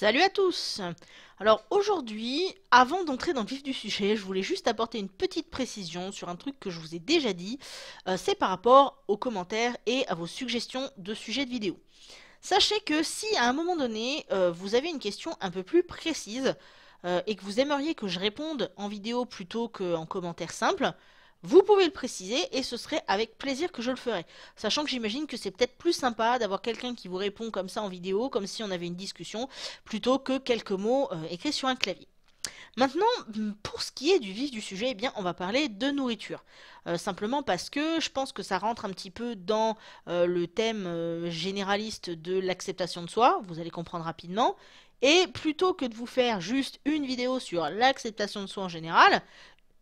Salut à tous Alors aujourd'hui, avant d'entrer dans le vif du sujet, je voulais juste apporter une petite précision sur un truc que je vous ai déjà dit, euh, c'est par rapport aux commentaires et à vos suggestions de sujets de vidéo. Sachez que si à un moment donné, euh, vous avez une question un peu plus précise euh, et que vous aimeriez que je réponde en vidéo plutôt qu'en commentaire simple, vous pouvez le préciser et ce serait avec plaisir que je le ferai. Sachant que j'imagine que c'est peut-être plus sympa d'avoir quelqu'un qui vous répond comme ça en vidéo, comme si on avait une discussion, plutôt que quelques mots euh, écrits sur un clavier. Maintenant, mm, pour ce qui est du vif du sujet, eh bien, on va parler de nourriture. Euh, simplement parce que je pense que ça rentre un petit peu dans euh, le thème généraliste de l'acceptation de soi, vous allez comprendre rapidement. Et plutôt que de vous faire juste une vidéo sur l'acceptation de soi en général,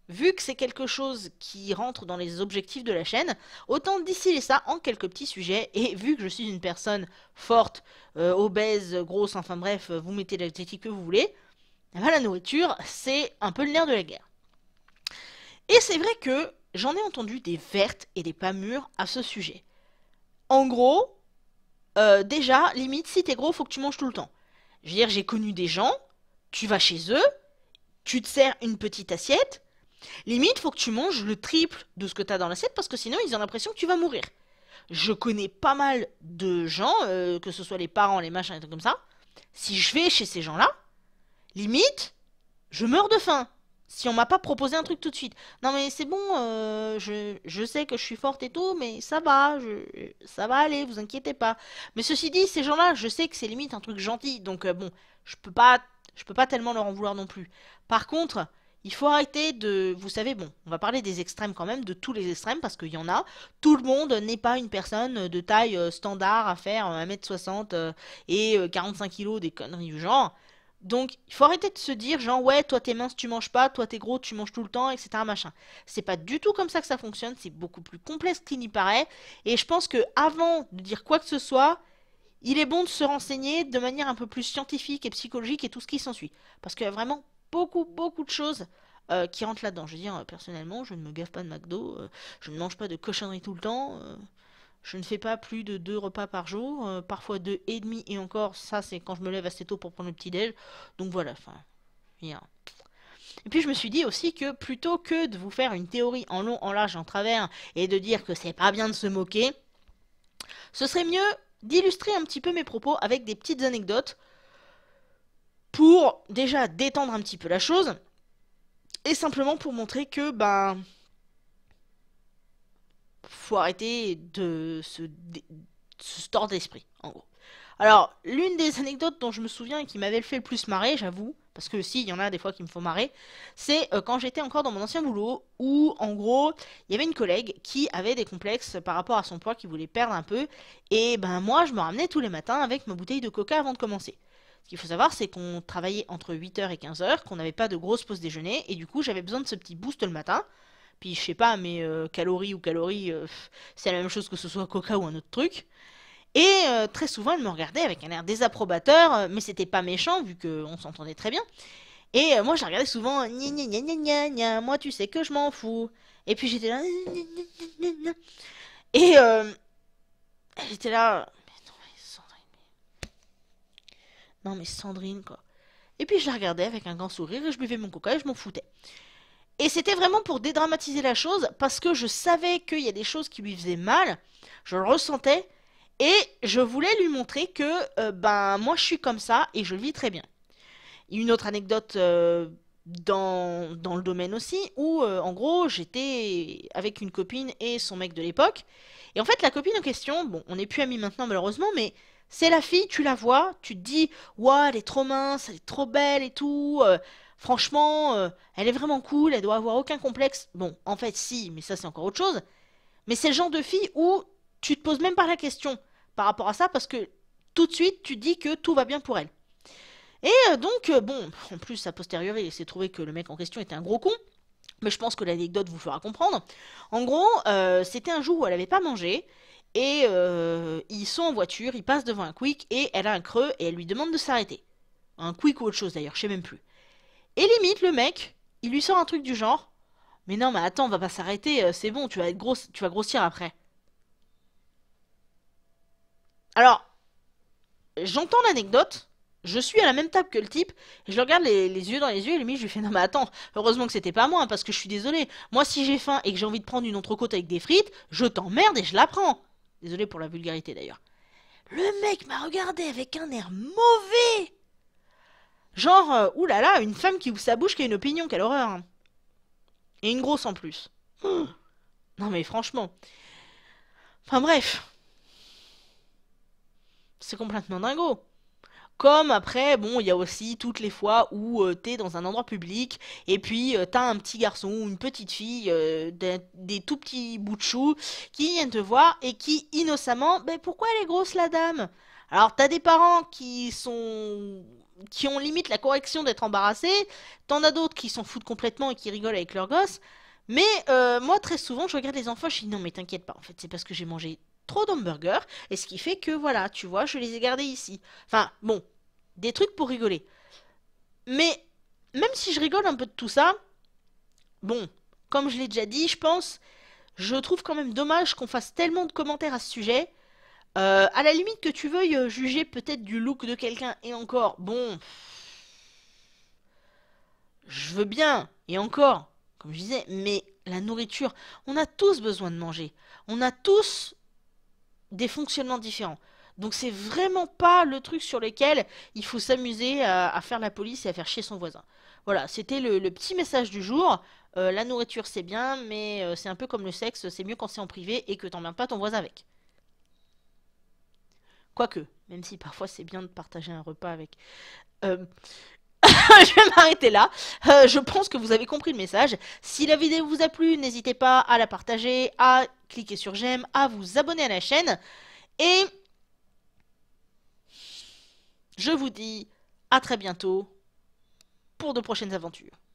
vu que c'est quelque chose qui rentre dans les objectifs de la chaîne, autant distiller ça en quelques petits sujets. Et vu que je suis une personne forte, euh, obèse, grosse, enfin bref, vous mettez l'adjectif que vous voulez, eh ben, la nourriture, c'est un peu le nerf de la guerre. Et c'est vrai que j'en ai entendu des vertes et des pas mûres à ce sujet. En gros, euh, déjà, limite, si t'es gros, faut que tu manges tout le temps. Je veux dire, j'ai connu des gens, tu vas chez eux, tu te sers une petite assiette, Limite, faut que tu manges le triple de ce que tu as dans l'assiette parce que sinon, ils ont l'impression que tu vas mourir. Je connais pas mal de gens, euh, que ce soit les parents, les machins, et tout comme ça. Si je vais chez ces gens-là, limite, je meurs de faim. Si on m'a pas proposé un truc tout de suite. Non mais c'est bon, euh, je, sais que je suis forte et tout, mais ça va, ça va aller, vous inquiétez pas. Mais ceci dit, ces gens-là, je sais que c'est limite un truc gentil, donc euh, bon, je peux pas, je peux pas tellement leur en vouloir non plus. Par contre, il faut arrêter de... Vous savez, bon, on va parler des extrêmes quand même, de tous les extrêmes, parce qu'il y en a. Tout le monde n'est pas une personne de taille euh, standard à faire 1m60 euh, euh, et 45 kg, des conneries du genre. Donc, il faut arrêter de se dire, genre, ouais, toi t'es mince, tu manges pas, toi t'es gros, tu manges tout le temps, etc. Machin. C'est pas du tout comme ça que ça fonctionne, c'est beaucoup plus complexe qu'il n'y paraît. Et je pense que avant de dire quoi que ce soit, il est bon de se renseigner de manière un peu plus scientifique et psychologique et tout ce qui s'ensuit. Parce qu'il vraiment beaucoup, beaucoup de choses euh, qui rentrent là-dedans. Je veux dire, euh, personnellement, je ne me gaffe pas de McDo, euh, je ne mange pas de cochonnerie tout le temps, je ne fais pas plus de deux repas par jour, parfois deux et demi, et encore, ça c'est quand je me lève assez tôt pour prendre le petit-déj. Donc voilà, enfin, rien. Et puis je me suis dit aussi que plutôt que de vous faire une théorie en long, en large, en travers, et de dire que c'est pas bien de se moquer, ce serait mieux d'illustrer un petit peu mes propos avec des petites anecdotes pour déjà détendre un petit peu la chose et simplement pour montrer que ben faut arrêter de se store d'esprit en gros. Alors l'une des anecdotes dont je me souviens et qui m'avait fait le plus marrer, j'avoue, parce que si il y en a des fois qui me font marrer, c'est euh, quand j'étais encore dans mon ancien boulot où en gros il y avait une collègue qui avait des complexes par rapport à son poids qui voulait perdre un peu et ben moi je me ramenais tous les matins avec ma bouteille de coca avant de commencer. Ce qu'il faut savoir, c'est qu'on travaillait entre 8h et 15h, qu'on n'avait pas de grosse pause déjeuner, et du coup, j'avais besoin de ce petit boost le matin. Puis je sais pas, mais euh, calories ou calories, euh, c'est la même chose que ce soit coca ou un autre truc. Et euh, très souvent, elle me regardait avec un air désapprobateur, mais c'était pas méchant vu qu'on s'entendait très bien. Et moi, je regardais souvent, gna gna gna gna gna, moi tu sais que je m'en fous. Et puis j'étais là, gna, gna, gna, et j'étais là, Non, mais Sandrine, quoi. Et puis je la regardais avec un grand sourire et je buvais mon coca et je m'en foutais. Et c'était vraiment pour dédramatiser la chose parce que je savais qu'il y a des choses qui lui faisaient mal, je le ressentais et je voulais lui montrer que euh, ben moi je suis comme ça et je le vis très bien. Une autre anecdote euh, dans, dans le domaine aussi, où euh, en gros j'étais avec une copine et son mec de l'époque. Et en fait, la copine en question, bon, on n'est plus amis maintenant malheureusement, mais c'est la fille, tu la vois, tu te dis, elle est trop mince, elle est trop belle et tout. Euh, franchement, euh, elle est vraiment cool, elle doit avoir aucun complexe. Bon, en fait, si, mais ça c'est encore autre chose. Mais c'est le genre de fille où tu te poses même pas la question par rapport à ça parce que tout de suite tu dis que tout va bien pour elle. Et euh, donc, euh, bon, en plus, a posteriori, il s'est trouvé que le mec en question était un gros con. Mais je pense que l'anecdote vous fera comprendre. En gros, euh, c'était un jour où elle n'avait pas mangé. Et ils sont en voiture, ils passent devant un quick et elle a un creux et elle lui demande de s'arrêter. Un quick ou autre chose d'ailleurs, je sais même plus. Et limite, le mec, il lui sort un truc du genre Mais non, mais attends, on va pas s'arrêter, c'est bon, tu vas, être grosse, tu vas grossir après. Alors, j'entends l'anecdote, je suis à la même table que le type, et je regarde les, yeux dans les yeux, et lui, je lui fais Non, mais attends, heureusement que c'était pas moi, hein, parce que je suis désolé. Moi, si j'ai faim et que j'ai envie de prendre une entrecôte avec des frites, je t'emmerde et je la prends. Désolé pour la vulgarité d'ailleurs. Le mec m'a regardé avec un air mauvais Genre, euh, oulala, une femme qui ouvre sa bouche qui a une opinion, quelle horreur hein. Et une grosse en plus. Non mais franchement. Enfin bref. C'est complètement dingo. Comme après, bon, il y a aussi toutes les fois où euh, t'es dans un endroit public et puis euh, t'as un petit garçon ou une petite fille, euh, des, tout petits bouts de qui viennent te voir et qui innocemment, ben pourquoi elle est grosse la dame Alors t'as des parents qui sont qui ont limite la correction d'être embarrassés, t'en as d'autres qui s'en foutent complètement et qui rigolent avec leur gosse. Mais moi très souvent je regarde les enfants, je dis non mais t'inquiète pas, en fait c'est parce que j'ai mangé trop d'hamburgers, et ce qui fait que, voilà, tu vois, je les ai gardés ici. Enfin, bon, des trucs pour rigoler. Mais même si je rigole un peu de tout ça, bon, comme je l'ai déjà dit, je pense, je trouve quand même dommage qu'on fasse tellement de commentaires à ce sujet. Euh, à la limite que tu veuilles euh, juger peut-être du look de quelqu'un, et encore, bon, je veux bien, et encore, comme je disais, mais la nourriture, on a tous besoin de manger. On a tous des fonctionnements différents. Donc c'est vraiment pas le truc sur lequel il faut s'amuser euh, à, faire la police et à faire chier son voisin. Voilà, c'était le, petit message du jour. Euh, la nourriture c'est bien, mais euh, c'est un peu comme le sexe, c'est mieux quand c'est en privé et que t'emmènes pas ton voisin avec. Quoique, même si parfois c'est bien de partager un repas avec. je vais m'arrêter là. Euh, je pense que vous avez compris le message. Si la vidéo vous a plu, n'hésitez pas à la partager, à cliquer sur j'aime, à vous abonner à la chaîne. Et je vous dis à très bientôt pour de prochaines aventures.